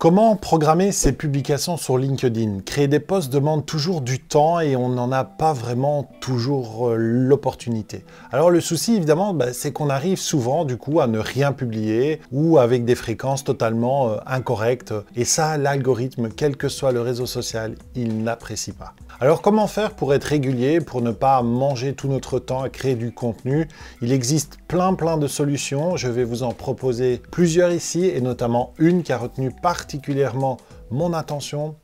Comment programmer ses publications sur LinkedIn Créer des posts demande toujours du temps et on n'en a pas vraiment toujours euh, l'opportunité. Alors le souci évidemment, bah, c'est qu'on arrive souvent du coup à ne rien publier ou avec des fréquences totalement euh, incorrectes. Et ça, l'algorithme, quel que soit le réseau social, il n'apprécie pas. Alors comment faire pour être régulier, pour ne pas manger tout notre temps à créer du contenu Il existe plein plein de solutions. Je vais vous en proposer plusieurs ici et notamment une qui a retenu par particulièrement mon attention.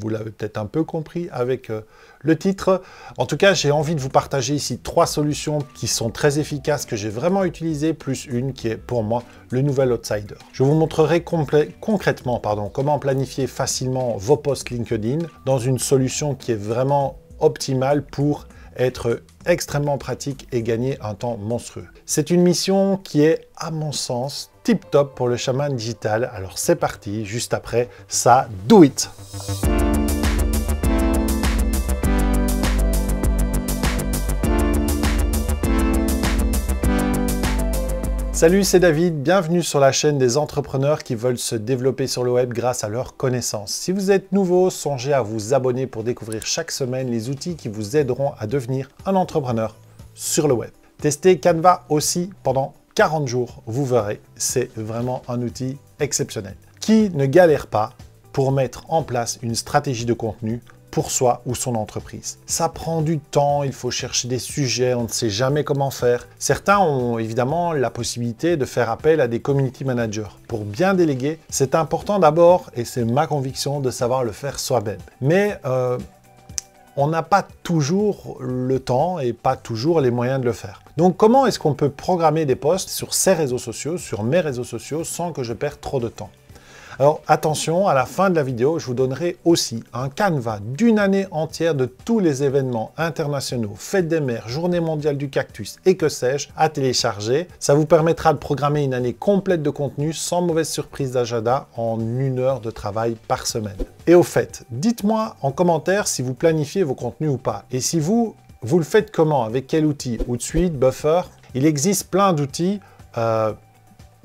Vous l'avez peut-être un peu compris avec euh, le titre. En tout cas, j'ai envie de vous partager ici trois solutions qui sont très efficaces, que j'ai vraiment utilisées, plus une qui est pour moi le nouvel outsider. Je vous montrerai concrètement pardon, comment planifier facilement vos posts LinkedIn dans une solution qui est vraiment optimale pour être extrêmement pratique et gagner un temps monstrueux. C'est une mission qui est, à mon sens, tip top pour le chaman digital. Alors c'est parti, juste après ça, do it! Salut, c'est David, bienvenue sur la chaîne des entrepreneurs qui veulent se développer sur le web grâce à leurs connaissances. Si vous êtes nouveau, songez à vous abonner pour découvrir chaque semaine les outils qui vous aideront à devenir un entrepreneur sur le web. Testez Canva aussi pendant 40 jours, vous verrez, c'est vraiment un outil exceptionnel. Qui ne galère pas pour mettre en place une stratégie de contenu pour soi ou son entreprise. Ça prend du temps, il faut chercher des sujets, on ne sait jamais comment faire. Certains ont évidemment la possibilité de faire appel à des community managers. Pour bien déléguer, c'est important d'abord, et c'est ma conviction, de savoir le faire soi-même. Mais euh, on n'a pas toujours le temps et pas toujours les moyens de le faire. Donc comment est-ce qu'on peut programmer des posts sur ces réseaux sociaux, sur mes réseaux sociaux, sans que je perde trop de temps alors attention, à la fin de la vidéo, je vous donnerai aussi un canevas d'une année entière de tous les événements internationaux, fête des mers, journée mondiale du cactus et que sais-je, à télécharger. Ça vous permettra de programmer une année complète de contenu sans mauvaise surprise d'agenda en une heure de travail par semaine. Et au fait, dites-moi en commentaire si vous planifiez vos contenus ou pas. Et si vous, vous le faites comment Avec quel outil Outsuite, Buffer Il existe plein d'outils. Euh,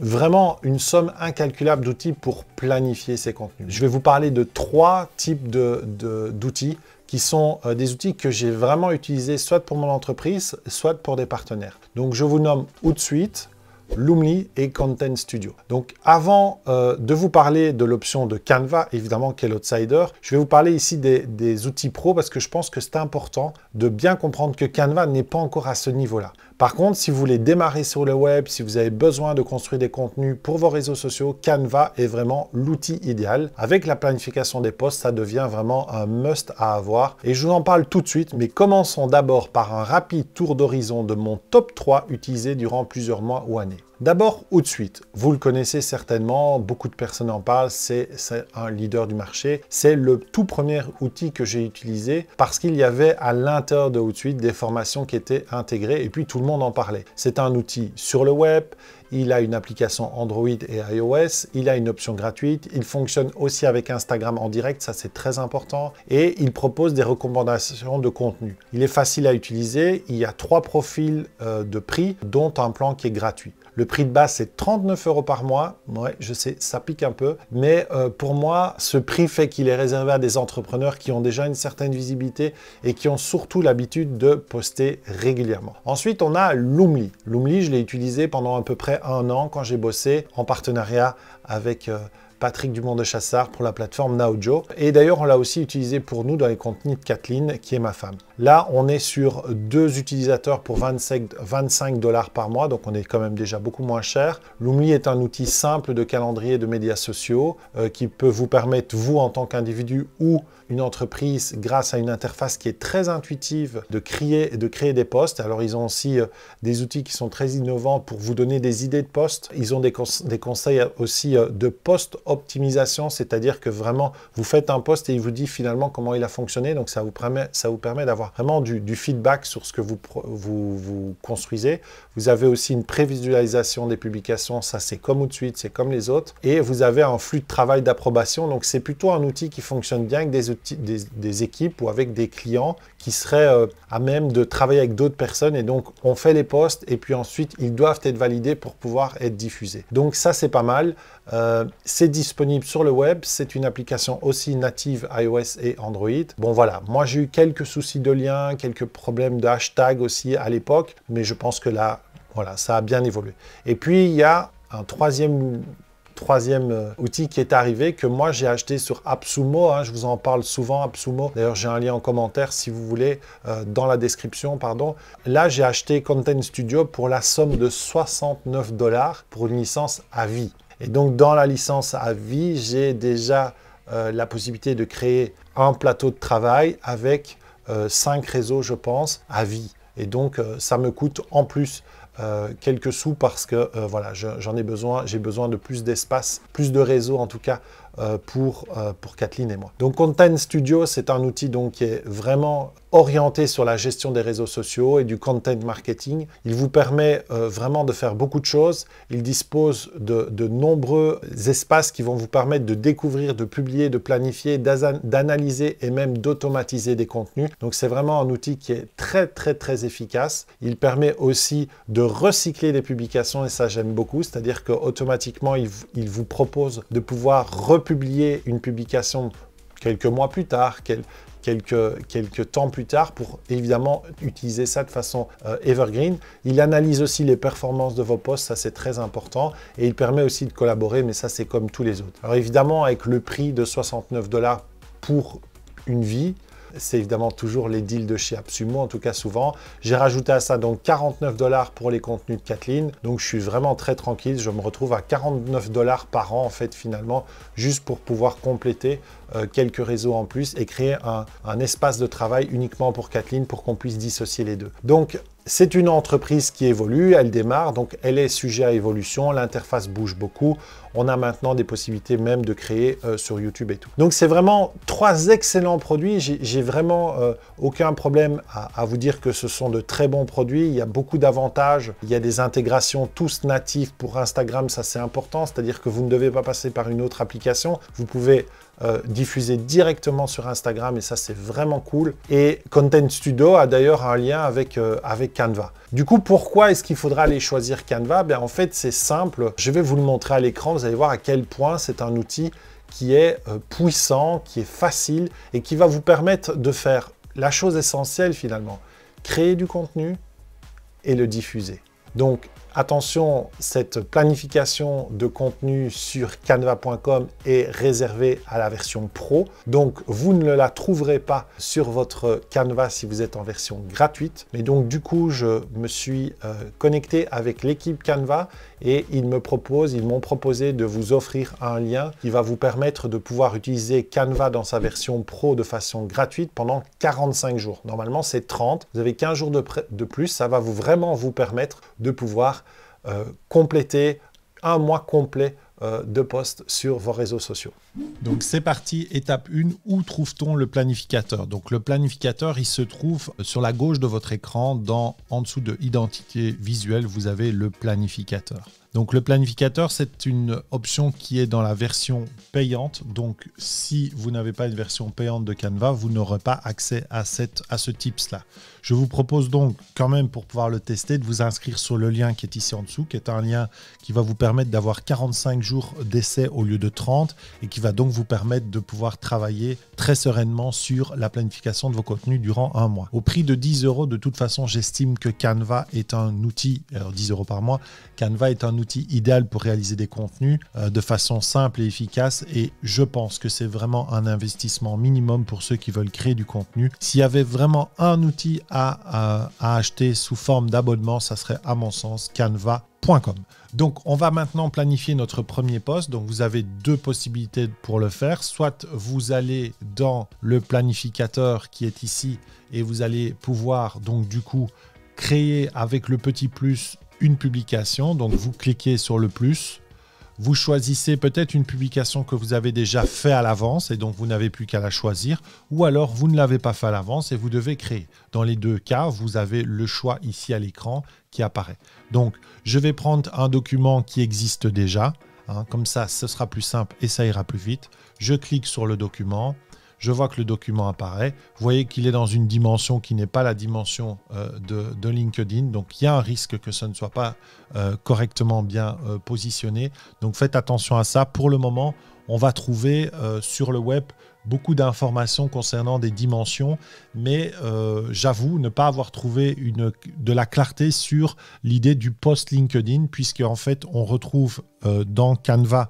vraiment une somme incalculable d'outils pour planifier ces contenus. Je vais vous parler de trois types d'outils qui sont euh, des outils que j'ai vraiment utilisés soit pour mon entreprise, soit pour des partenaires. Donc je vous nomme Outsuite, Loomly et Content Studio. Donc avant euh, de vous parler de l'option de Canva, évidemment qui est l'outsider, je vais vous parler ici des, des, outils pro parce que je pense que c'est important de bien comprendre que Canva n'est pas encore à ce niveau-là. Par contre, si vous voulez démarrer sur le web, si vous avez besoin de construire des contenus pour vos réseaux sociaux, Canva est vraiment l'outil idéal. Avec la planification des postes, ça devient vraiment un must à avoir. Et je vous en parle tout de suite, mais commençons d'abord par un rapide tour d'horizon de mon top 3 utilisé durant plusieurs mois ou années. D'abord, OutSuite. vous le connaissez certainement, beaucoup de personnes en parlent, c'est un leader du marché. C'est le tout premier outil que j'ai utilisé parce qu'il y avait à l'intérieur de Outsuite des formations qui étaient intégrées et puis tout le monde en parlait. C'est un outil sur le web, il a une application Android et iOS, il a une option gratuite, il fonctionne aussi avec Instagram en direct, ça c'est très important, et il propose des recommandations de contenu. Il est facile à utiliser, il y a trois profils euh, de prix, dont un plan qui est gratuit. Le prix de base, c'est 39 euros par mois. Ouais, je sais, ça pique un peu. Mais euh, pour moi, ce prix fait qu'il est réservé à des entrepreneurs qui ont déjà une certaine visibilité et qui ont surtout l'habitude de poster régulièrement. Ensuite, on a Loomly. Loomly, je l'ai utilisé pendant à peu près un an quand j'ai bossé en partenariat avec... Euh, Patrick Dumont de Chassard pour la plateforme Naojo. Et d'ailleurs, on l'a aussi utilisé pour nous dans les contenus de Kathleen, qui est ma femme. Là, on est sur deux utilisateurs pour 25 dollars par mois, donc on est quand même déjà beaucoup moins cher. Loomly est un outil simple de calendrier de médias sociaux euh, qui peut vous permettre, vous en tant qu'individu ou une entreprise, grâce à une interface qui est très intuitive, de créer, de créer des postes. Alors, ils ont aussi euh, des outils qui sont très innovants pour vous donner des idées de postes. Ils ont des, des conseils aussi euh, de post optimisation, c'est-à-dire que vraiment, vous faites un poste et il vous dit finalement comment il a fonctionné. Donc, ça vous permet, ça vous permet d'avoir vraiment du, feedback sur ce que vous, vous, construisez. Vous avez aussi une prévisualisation des publications. Ça, c'est comme tout de suite, c'est comme les autres. Et vous avez un flux de travail d'approbation. Donc, c'est plutôt un outil qui fonctionne bien avec des, des équipes ou avec des clients qui serait euh, à même de travailler avec d'autres personnes. Et donc, on fait les posts et puis ensuite, ils doivent être validés pour pouvoir être diffusés. Donc ça, c'est pas mal. Euh, c'est disponible sur le web. C'est une application aussi native iOS et Android. Bon, voilà. Moi, j'ai eu quelques soucis de liens quelques problèmes de hashtag aussi à l'époque. Mais je pense que là, voilà, ça a bien évolué. Et puis, il y a un troisième troisième euh, outil qui est arrivé, que moi j'ai acheté sur Absumo, hein, je vous en parle souvent, Absumo. D'ailleurs, j'ai un lien en commentaire si vous voulez, euh, dans la description, pardon. Là, j'ai acheté Content Studio pour la somme de 69 dollars pour une licence à vie. Et donc, dans la licence à vie, j'ai déjà euh, la possibilité de créer un plateau de travail avec cinq réseaux, je pense, à vie. Et donc, ça me coûte en plus euh, quelques sous parce que euh, voilà, j'en ai besoin, j'ai besoin de plus d'espace, plus de réseau en tout cas euh, pour, euh, pour Kathleen et moi. Donc Content Studio, c'est un outil donc, qui est vraiment orienté sur la gestion des réseaux sociaux et du content marketing. Il vous permet euh, vraiment de faire beaucoup de choses. Il dispose de, de, nombreux espaces qui vont vous permettre de découvrir, de publier, de planifier, d'analyser et même d'automatiser des contenus. Donc c'est vraiment un outil qui est très très très efficace. Il permet aussi de recycler des publications et ça j'aime beaucoup, c'est-à-dire qu'automatiquement il, il vous propose de pouvoir publier une publication quelques mois plus tard, quelques, temps plus tard, pour évidemment utiliser ça de façon euh, evergreen. Il analyse aussi les performances de vos postes. ça c'est très important, et il permet aussi de collaborer, mais ça c'est comme tous les autres. Alors évidemment, avec le prix de 69 dollars pour une vie, c'est évidemment toujours les deals de chez Absumo, en tout cas souvent. J'ai rajouté à ça donc 49 dollars pour les contenus de Kathleen, donc je suis vraiment très tranquille, je me retrouve à 49 dollars par an en fait finalement, juste pour pouvoir compléter euh, quelques réseaux en plus et créer un, un espace de travail uniquement pour Kathleen pour qu'on puisse dissocier les deux. Donc c'est une entreprise qui évolue, elle démarre, donc elle est sujet à évolution, l'interface bouge beaucoup on a maintenant des possibilités même de créer euh, sur YouTube et tout. Donc c'est vraiment trois excellents produits. J'ai vraiment euh, aucun problème à, vous dire que ce sont de très bons produits. Il y a beaucoup d'avantages. Il y a des intégrations tous natives pour Instagram, ça c'est important. C'est-à-dire que vous ne devez pas passer par une autre application. Vous pouvez euh, diffuser directement sur Instagram et ça c'est vraiment cool. Et Content Studio a d'ailleurs un lien avec, avec Canva. Du coup, pourquoi est-ce qu'il faudra aller choisir Canva ben, En fait, c'est simple. Je vais vous le montrer à l'écran, vous allez voir à quel point c'est un outil qui est euh, puissant, qui est facile et qui va vous permettre de faire la chose essentielle finalement, créer du contenu et le diffuser. Donc Attention, cette planification de contenu sur canva.com est réservée à la version pro. Donc, vous ne la trouverez pas sur votre Canva si vous êtes en version gratuite. Mais donc, du coup, je me suis euh, connecté avec l'équipe Canva et ils me proposent, ils m'ont proposé de vous offrir un lien qui va vous permettre de pouvoir utiliser Canva dans sa version pro de façon gratuite pendant 45 jours. Normalement, c'est 30. Vous avez 15 jours de, de plus. Ça va vous vraiment vous permettre de pouvoir euh, compléter un mois complet euh, de posts sur vos réseaux sociaux. Donc c'est parti, étape 1, où trouve-t-on le planificateur Donc le planificateur, il se trouve sur la gauche de votre écran, dans en dessous de identité visuelle, vous avez le planificateur. Donc le planificateur, c'est une option qui est dans la version payante. Donc si vous n'avez pas une version payante de Canva, vous n'aurez pas accès à, à ce tips-là. Je vous propose donc quand même pour pouvoir le tester de vous inscrire sur le lien qui est ici en dessous, qui est un lien qui va vous permettre d'avoir 45 jours d'essai au lieu de 30 et qui va donc vous permettre de pouvoir travailler très sereinement sur la planification de vos contenus durant un mois. Au prix de 10 euros, de toute façon, j'estime que Canva est un outil, alors 10 euros par mois, Canva est un outil idéal pour réaliser des contenus euh, de façon simple et efficace. Et je pense que c'est vraiment un investissement minimum pour ceux qui veulent créer du contenu. S'il y avait vraiment un outil à, à acheter sous forme d'abonnement, ça serait à mon sens canva.com. Donc on va maintenant planifier notre premier poste. Donc vous avez deux possibilités pour le faire. Soit vous allez dans le planificateur qui est ici et vous allez pouvoir donc du coup créer avec le petit plus une publication. Donc vous cliquez sur le plus. Vous choisissez peut-être une publication que vous avez déjà fait à l'avance et donc vous n'avez plus qu'à la choisir, ou alors vous ne l'avez pas fait à l'avance et vous devez créer. Dans les deux cas, vous avez le choix ici à l'écran qui apparaît. Donc, je vais prendre un document qui existe déjà, hein. comme ça, ce sera plus simple et ça ira plus vite. Je clique sur le document, je vois que le document apparaît. Vous voyez qu'il est dans une dimension qui n'est pas la dimension euh, de, LinkedIn. Donc il y a un risque que ce ne soit pas euh, correctement bien euh, positionné. Donc faites attention à ça. Pour le moment, on va trouver sur le web beaucoup d'informations concernant des dimensions, mais j'avoue ne pas avoir trouvé de la clarté sur l'idée du post-LinkedIn, puisque en fait on retrouve dans Canva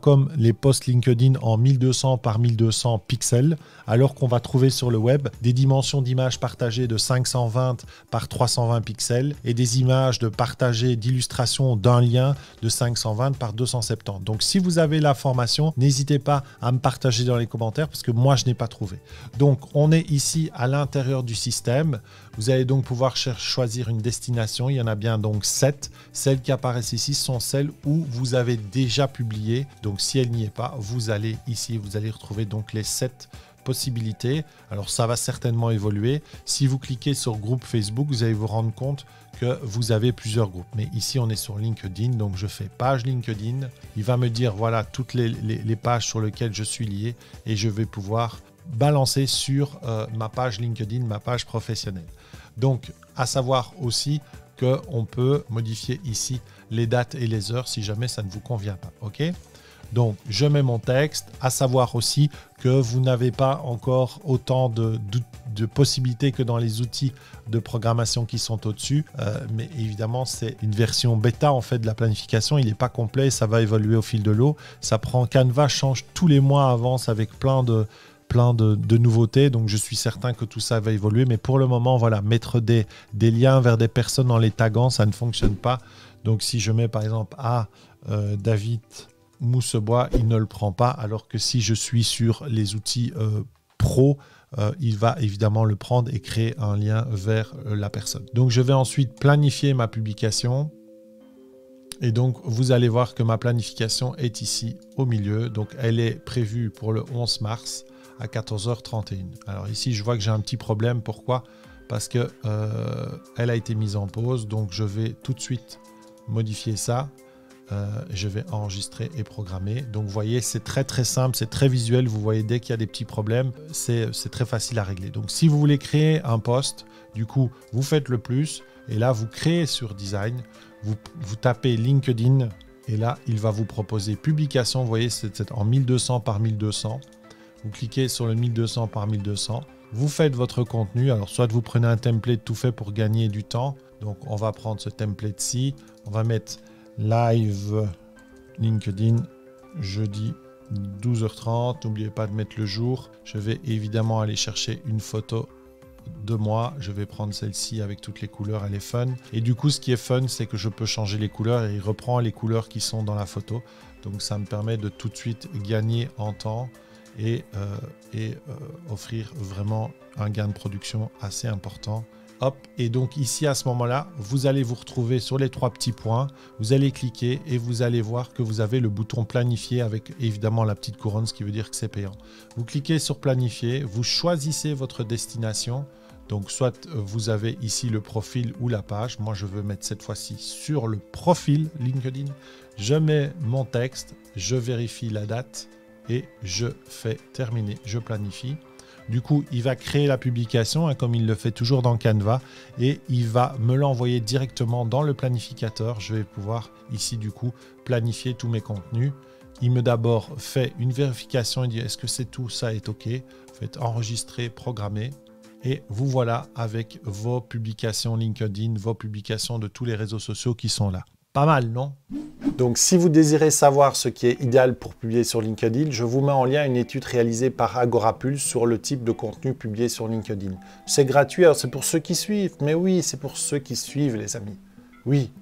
Com, les posts LinkedIn en 1200 par 1200 pixels, alors qu'on va trouver sur le web des dimensions d'images partagées de 520 par 320 pixels et des images de partagées d'illustrations d'un lien de 520 par 270. Donc si vous avez la formation, n'hésitez pas à me partager dans les commentaires parce que moi je n'ai pas trouvé. Donc on est ici à l'intérieur du système. Vous allez donc pouvoir choisir une destination. Il y en a bien donc 7. Celles qui apparaissent ici sont celles où vous avez déjà publié donc si elle n'y est pas, vous allez ici, vous allez retrouver donc les 7 possibilités. Alors ça va certainement évoluer. Si vous cliquez sur groupe Facebook, vous allez vous rendre compte que vous avez plusieurs groupes. Mais ici, on est sur LinkedIn, donc je fais page LinkedIn. Il va me dire, voilà, toutes les, pages sur lesquelles je suis lié et je vais pouvoir balancer sur euh, ma page LinkedIn, ma page professionnelle. Donc, à savoir aussi qu'on peut modifier ici les dates et les heures si jamais ça ne vous convient pas. OK donc je mets mon texte, à savoir aussi que vous n'avez pas encore autant de, possibilités que dans les outils de programmation qui sont au-dessus. Euh, mais évidemment, c'est une version bêta en fait de la planification. Il n'est pas complet, ça va évoluer au fil de l'eau. Ça prend Canva change tous les mois, avance avec plein de plein de, nouveautés. Donc, je suis certain que tout ça va évoluer. Mais pour le moment, voilà, mettre des, liens vers des personnes en les taguant, ça ne fonctionne pas. Donc, si je mets par exemple à ah, euh, David Moussebois, il ne le prend pas, alors que si je suis sur les outils euh, pro, euh, il va évidemment le prendre et créer un lien vers euh, la personne. Donc je vais ensuite planifier ma publication. Et donc vous allez voir que ma planification est ici au milieu. Donc elle est prévue pour le 11 mars à 14h31. Alors ici je vois que j'ai un petit problème. Pourquoi Parce que elle a été mise en pause. Donc je vais tout de suite modifier ça. Euh, je vais enregistrer et programmer. Donc vous voyez, c'est très très simple, c'est très visuel. Vous voyez, dès qu'il y a des petits problèmes, c'est très facile à régler. Donc si vous voulez créer un poste, du coup, vous faites le plus. Et là, vous créez sur Design, vous, vous tapez LinkedIn. Et là, il va vous proposer publication. Vous voyez, c'est en 1200 par 1200. Vous cliquez sur le 1200 par 1200. Vous faites votre contenu. Alors, soit vous prenez un template tout fait pour gagner du temps. Donc, on va prendre ce template-ci. On va mettre live LinkedIn jeudi 12h30. N'oubliez pas de mettre le jour. Je vais évidemment aller chercher une photo de moi. Je vais prendre celle-ci avec toutes les couleurs. Elle est fun. Et du coup, ce qui est fun, c'est que je peux changer les couleurs et il reprend les couleurs qui sont dans la photo. Donc ça me permet de tout de suite gagner en temps et, euh, et euh, offrir vraiment un gain de production assez important. Hop, et donc ici à ce moment-là, vous allez vous retrouver sur les trois petits points, vous allez cliquer et vous allez voir que vous avez le bouton planifier avec évidemment la petite couronne, ce qui veut dire que c'est payant. Vous cliquez sur planifier, vous choisissez votre destination, donc soit vous avez ici le profil ou la page, moi je veux mettre cette fois-ci sur le profil LinkedIn, je mets mon texte, je vérifie la date et je fais terminer, je planifie. Du coup, il va créer la publication, hein, comme il le fait toujours dans Canva, et il va me l'envoyer directement dans le planificateur. Je vais pouvoir ici, du coup, planifier tous mes contenus. Il me d'abord fait une vérification, il dit est-ce que c'est tout, ça est OK. faites enregistrer, programmer, et vous voilà avec vos publications LinkedIn, vos publications de tous les réseaux sociaux qui sont là. Pas mal, non Donc si vous désirez savoir ce qui est idéal pour publier sur LinkedIn, je vous mets en lien une étude réalisée par Agorapulse sur le type de contenu publié sur LinkedIn. C'est gratuit, alors c'est pour ceux qui suivent. Mais oui, c'est pour ceux qui suivent, les amis. Oui.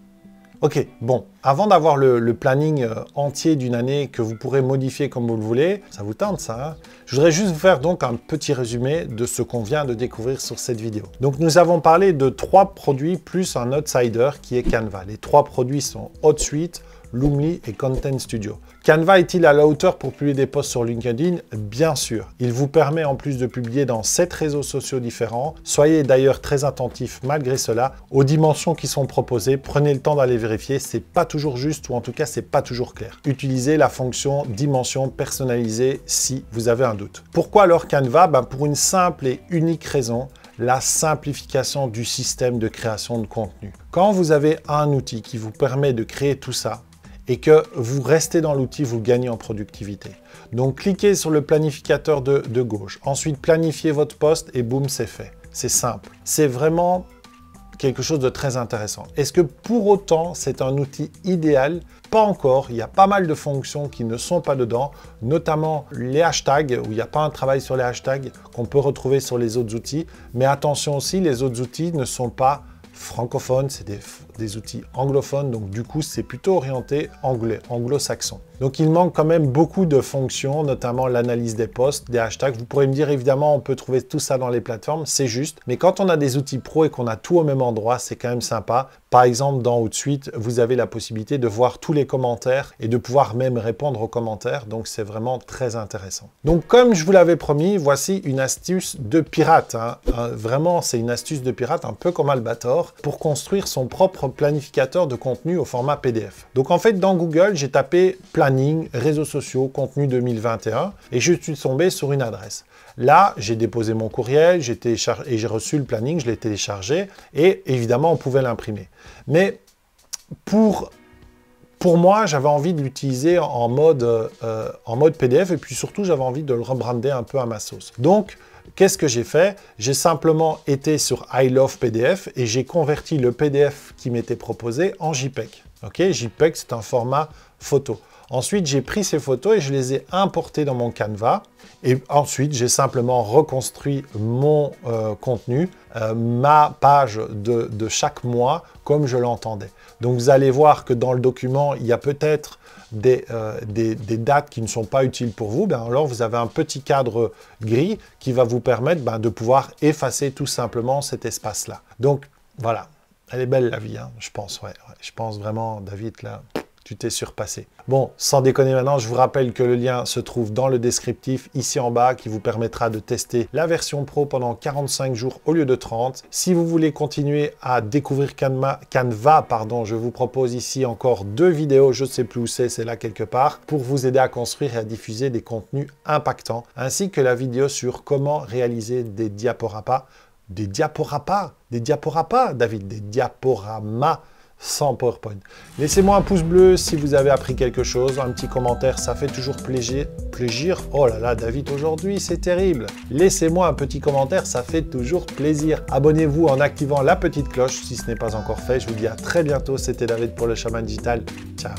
Ok, bon, avant d'avoir le, planning euh, entier d'une année que vous pourrez modifier comme vous le voulez, ça vous tente ça hein, Je voudrais juste vous faire donc un petit résumé de ce qu'on vient de découvrir sur cette vidéo. Donc nous avons parlé de trois produits plus un outsider qui est Canva. Les trois produits sont HotSuite, Loomly et Content Studio. Canva est-il à la hauteur pour publier des posts sur LinkedIn Bien sûr. Il vous permet en plus de publier dans sept réseaux sociaux différents. Soyez d'ailleurs très attentifs malgré cela aux dimensions qui sont proposées. Prenez le temps d'aller vérifier, c'est pas juste ou en tout cas c'est pas toujours clair. Utilisez la fonction dimension personnalisée si vous avez un doute. Pourquoi alors Canva ben, Pour une simple et unique raison, la simplification du système de création de contenu. Quand vous avez un outil qui vous permet de créer tout ça, et que vous restez dans l'outil, vous gagnez en productivité. Donc cliquez sur le planificateur de, de gauche, ensuite planifiez votre poste et boum, c'est fait. C'est simple. C'est vraiment quelque chose de très intéressant. Est-ce que pour autant c'est un outil idéal Pas encore, il y a pas mal de fonctions qui ne sont pas dedans, notamment les hashtags, où il n'y a pas un travail sur les hashtags qu'on peut retrouver sur les autres outils. Mais attention aussi, les autres outils ne sont pas francophones, c'est des des outils anglophones, donc du coup c'est plutôt orienté anglais, anglo-saxon. Donc il manque quand même beaucoup de fonctions, notamment l'analyse des posts, des hashtags. Vous pourrez me dire évidemment on peut trouver tout ça dans les plateformes, c'est juste. Mais quand on a des outils pro et qu'on a tout au même endroit, c'est quand même sympa. Par exemple, dans Outsuite, vous avez la possibilité de voir tous les commentaires et de pouvoir même répondre aux commentaires. Donc c'est vraiment très intéressant. Donc comme je vous l'avais promis, voici une astuce de pirate. Hein. Euh, vraiment, c'est une astuce de pirate un peu comme Albator pour construire son propre planificateur de contenu au format PDF. Donc en fait, dans Google, j'ai tapé planning, réseaux sociaux, contenu 2021 et je suis tombé sur une adresse. Là, j'ai déposé mon courriel j'ai et j'ai reçu le planning, je l'ai téléchargé et évidemment, on pouvait l'imprimer. Mais pour pour moi, j'avais envie de l'utiliser en mode, euh, en mode PDF et puis surtout, j'avais envie de le rebrander un peu à ma sauce. Donc, Qu'est-ce que j'ai fait J'ai simplement été sur I Love PDF et j'ai converti le PDF qui m'était proposé en JPEG. JPEG, c'est un format photo. Ensuite, j'ai pris ces photos et je les ai importées dans mon Canva. Et ensuite, j'ai simplement reconstruit mon euh, contenu, euh, ma page de, chaque mois, comme je l'entendais. Donc, vous allez voir que dans le document, il y a peut-être euh, des, dates qui ne sont pas utiles pour vous. Ben alors, vous avez un petit cadre gris qui va vous permettre ben, de pouvoir effacer tout simplement cet espace-là. Donc, voilà. Elle est belle, la vie, hein, je pense. ouais, je pense vraiment, David, là tu t'es surpassé. Bon, sans déconner maintenant, je vous rappelle que le lien se trouve dans le descriptif ici en bas qui vous permettra de tester la version pro pendant 45 jours au lieu de 30. Si vous voulez continuer à découvrir Canva, pardon, je vous propose ici encore deux vidéos, je ne sais plus où c'est, c'est là quelque part, pour vous aider à construire et à diffuser des contenus impactants, ainsi que la vidéo sur comment réaliser des diaporapas. des diaporapas des diaporapas, David, des diaporamas sans PowerPoint. Laissez-moi un pouce bleu si vous avez appris quelque chose, un petit commentaire, ça fait toujours plaisir. plaisir. Oh là là, David, aujourd'hui, c'est terrible. Laissez-moi un petit commentaire, ça fait toujours plaisir. Abonnez-vous en activant la petite cloche si ce n'est pas encore fait. Je vous dis à très bientôt, c'était David pour le Chaman Digital. Ciao